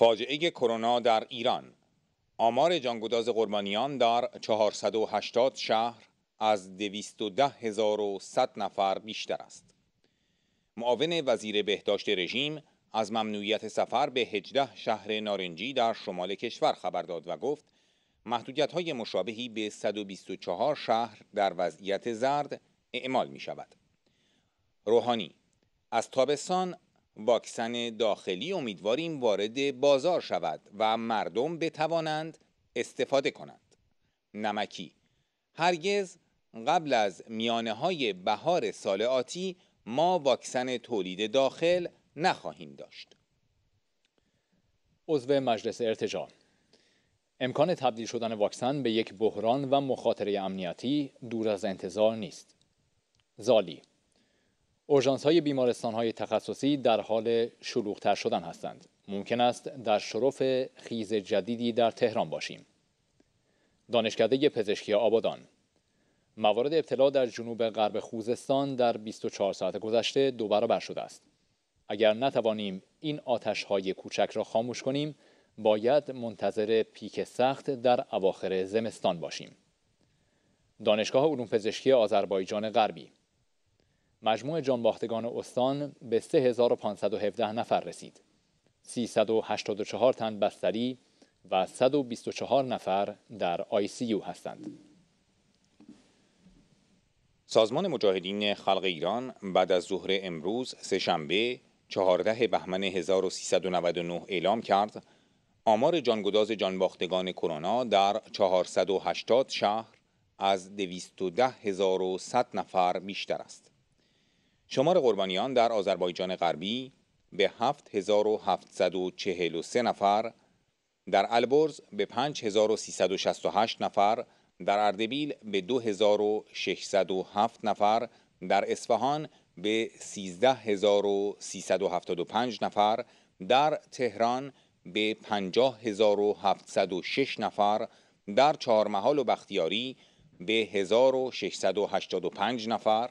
فاجعه کرونا در ایران آمار جانگوداز قربانیان در 480 شهر از 210100 نفر بیشتر است. معاون وزیر بهداشت رژیم از ممنوعیت سفر به 18 شهر نارنجی در شمال کشور خبر داد و گفت محدودیت های مشابهی به 124 شهر در وضعیت زرد اعمال می شود. روحانی از تابستان واکسن داخلی امیدواریم وارد بازار شود و مردم بتوانند استفاده کنند نمکی هرگز قبل از میانه های بهار سال آتی ما واکسن تولید داخل نخواهیم داشت عضو مجلس ارتجاع امکان تبدیل شدن واکسن به یک بحران و مخاطره امنیتی دور از انتظار نیست زالی اورژانس های بیمارستان های تخصصی در حال شلوغتر شدن هستند. ممکن است در شرف خیز جدیدی در تهران باشیم. دانشکده پزشکی آبادان موارد ابتلا در جنوب غرب خوزستان در 24 ساعت گذشته دو برابر شده است. اگر نتوانیم این آتش های کوچک را خاموش کنیم، باید منتظر پیک سخت در اواخر زمستان باشیم. دانشگاه علوم پزشکی آذربایجان غربی مجموع جانباختگان استان به 3517 نفر رسید. 384 تن بستری و 124 نفر در آی سی یو هستند. سازمان مجاهدین خلق ایران بعد از ظهر امروز سهشنبه 14 بهمن 1399 اعلام کرد آمار جانگداز جانباختگان کرونا در 480 شهر از 210100 نفر بیشتر است. شمار قربانیان در آذربایجان غربی به 7743 نفر، در البرز به 5368 نفر، در اردبیل به 2607 نفر، در اصفهان به 13375 نفر، در تهران به 50706 نفر، در چهارمحال و بختیاری به 1685 نفر،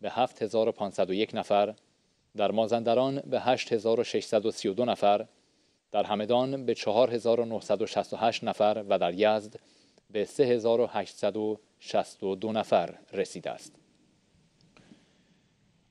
به 7501 نفر، در مازندران به 8632 نفر، در همدان به 4968 نفر و در یزد به 3862 نفر رسیده است.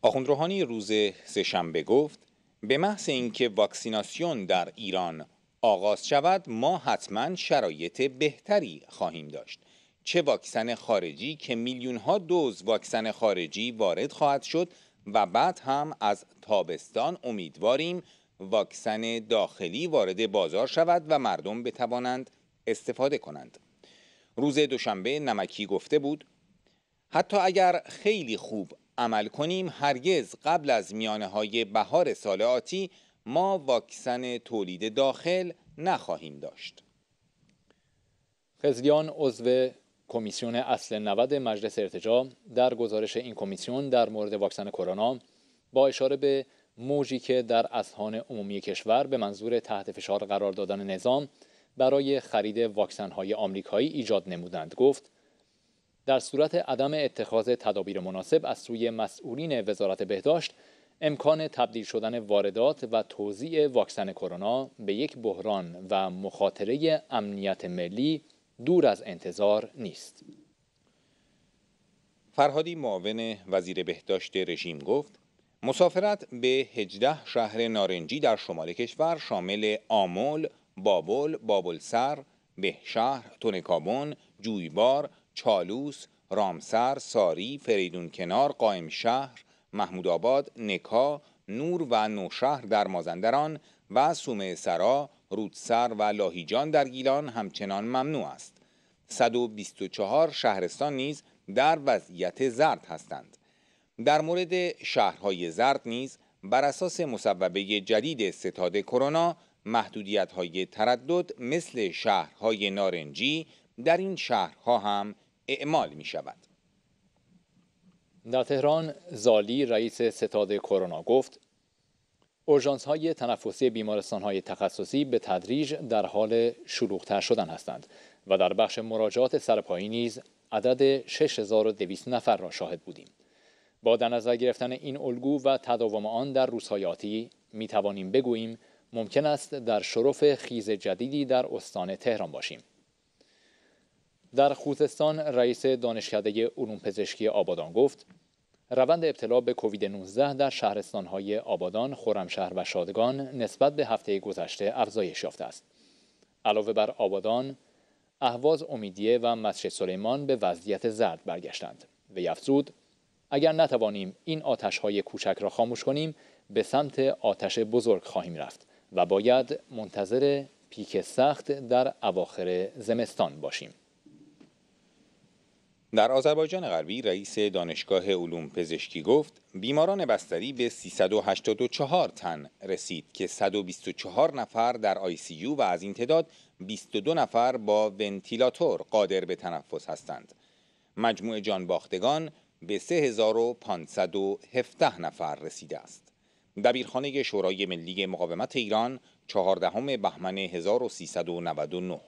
آخوند روحانی روز سهشنبه گفت به محض اینکه واکسیناسیون در ایران آغاز شود ما حتما شرایط بهتری خواهیم داشت چه واکسن خارجی که میلیون ها دوز واکسن خارجی وارد خواهد شد و بعد هم از تابستان امیدواریم واکسن داخلی وارد بازار شود و مردم بتوانند استفاده کنند روز دوشنبه نمکی گفته بود حتی اگر خیلی خوب عمل کنیم هرگز قبل از میانه های بهار سال آتی ما واکسن تولید داخل نخواهیم داشت خزیان عضو کمیسیون اصل 90 مجلس ارتجا در گزارش این کمیسیون در مورد واکسن کرونا با اشاره به موجی که در اصحان عمومی کشور به منظور تحت فشار قرار دادن نظام برای خرید واکسن های آمریکایی ایجاد نمودند گفت در صورت عدم اتخاذ تدابیر مناسب از سوی مسئولین وزارت بهداشت امکان تبدیل شدن واردات و توزیع واکسن کرونا به یک بحران و مخاطره امنیت ملی دور از انتظار نیست فرهادی معاون وزیر بهداشت رژیم گفت مسافرت به 18 شهر نارنجی در شمال کشور شامل آمل، بابل، بابلسر، بهشهر، تونکابون، جویبار، چالوس، رامسر، ساری، فریدون کنار، قائم شهر، محمود آباد، نکا، نور و نوشهر در مازندران و سومه سرا، رودسر و لاهیجان در گیلان همچنان ممنوع است. 124 شهرستان نیز در وضعیت زرد هستند در مورد شهرهای زرد نیز بر اساس مصوبه جدید ستاد کرونا محدودیت های تردد مثل شهرهای نارنجی در این شهرها هم اعمال می شود. در تهران زالی رئیس ستاد کرونا گفت اورژانس های تنفسی بیمارستان های تخصصی به تدریج در حال شلوغتر شدن هستند و در بخش مراجعات سرپایی نیز عدد 6200 نفر را شاهد بودیم. با در نظر گرفتن این الگو و تداوم آن در روزهای آتی می توانیم بگوییم ممکن است در شرف خیز جدیدی در استان تهران باشیم. در خوزستان رئیس دانشکده علوم پزشکی آبادان گفت روند ابتلا به کووید 19 در شهرستانهای آبادان، خرمشهر و شادگان نسبت به هفته گذشته افزایش یافته است. علاوه بر آبادان، اهواز امیدیه و مسجد سلیمان به وضعیت زرد برگشتند و افزود اگر نتوانیم این آتش های کوچک را خاموش کنیم به سمت آتش بزرگ خواهیم رفت و باید منتظر پیک سخت در اواخر زمستان باشیم در آذربایجان غربی رئیس دانشگاه علوم پزشکی گفت بیماران بستری به 384 تن رسید که 124 نفر در آی سی یو و از این تعداد 22 نفر با ونتیلاتور قادر به تنفس هستند. مجموع باختگان به 3517 نفر رسیده است. دبیرخانه شورای ملی مقاومت ایران 14 بهمن 1399